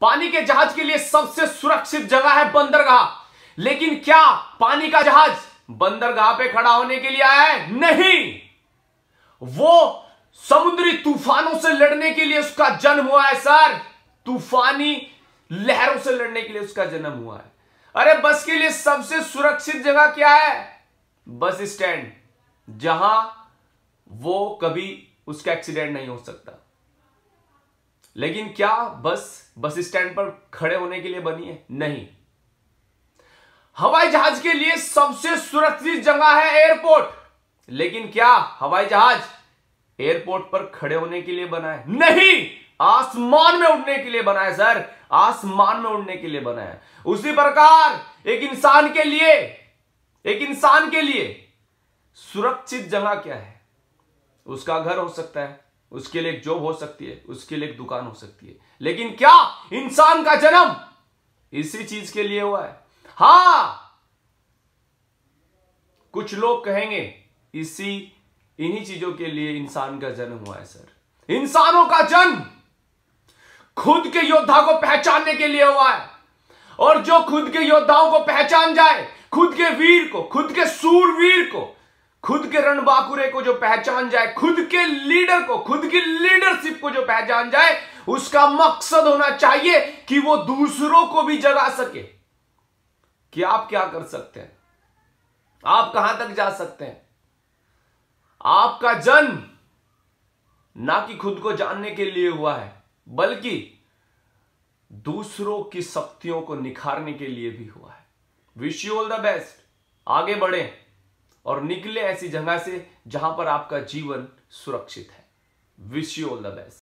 पानी के जहाज के लिए सबसे सुरक्षित जगह है बंदरगाह लेकिन क्या पानी का जहाज बंदरगाह पे खड़ा होने के लिए आया है नहीं वो समुद्री तूफानों से लड़ने के लिए उसका जन्म हुआ है सर तूफानी लहरों से लड़ने के लिए उसका जन्म हुआ है अरे बस के लिए सबसे सुरक्षित जगह क्या है बस स्टैंड जहां वो कभी उसका एक्सीडेंट नहीं हो सकता लेकिन क्या बस बस स्टैंड पर खड़े होने के लिए बनी है नहीं हवाई जहाज के लिए सबसे सुरक्षित जगह है एयरपोर्ट लेकिन क्या हवाई जहाज एयरपोर्ट पर खड़े होने के लिए बना है नहीं आसमान में उड़ने के लिए बना है सर आसमान में उड़ने के लिए बना है उसी प्रकार एक इंसान के लिए एक इंसान के लिए सुरक्षित जगह क्या है उसका घर हो सकता है उसके लिए एक जॉब हो सकती है उसके लिए एक दुकान हो सकती है लेकिन क्या इंसान का जन्म इसी चीज के लिए हुआ है हा कुछ लोग कहेंगे इसी इन्हीं चीजों के लिए इंसान का जन्म हुआ है सर इंसानों का जन्म खुद के योद्धा को पहचानने के लिए हुआ है और जो खुद के योद्धाओं को पहचान जाए खुद के वीर को खुद के सूरवीर को खुद के रणबाकुरे को जो पहचान जाए खुद के लीडर को खुद की लीडरशिप को जो पहचान जाए उसका मकसद होना चाहिए कि वो दूसरों को भी जगा सके कि आप क्या कर सकते हैं आप कहां तक जा सकते हैं आपका जन्म ना कि खुद को जानने के लिए हुआ है बल्कि दूसरों की शक्तियों को निखारने के लिए भी हुआ है wish you all the best आगे बढ़े और निकले ऐसी जगह से जहां पर आपका जीवन सुरक्षित है wish you all the best